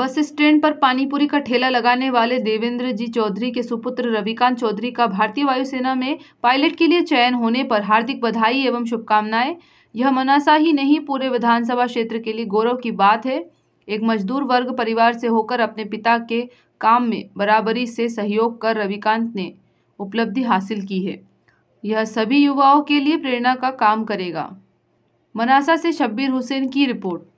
bus stand पर पानीपुरी का ठेला लगाने वाले देवेंद्र जी चौधरी के सुपुत्र रविकांत चौधरी का भारतीय वायुसेना में पायलट के लिए चयन होने पर हार्दिक बधाई एवं शुभकामनाएं यह मनासा ही नहीं पूरे विधानसभा क्षेत्र के लिए गौरव की बात है एक मजदूर वर्ग परिवार से होकर अपने पिता के काम में बराबरी से सहयोग कर रविकांत ने उपलब्धि हासिल की है यह सभी युवाओं के लिए प्रेरणा का काम करेगा मनासा से शब्बीर हुसैन की रिपोर्ट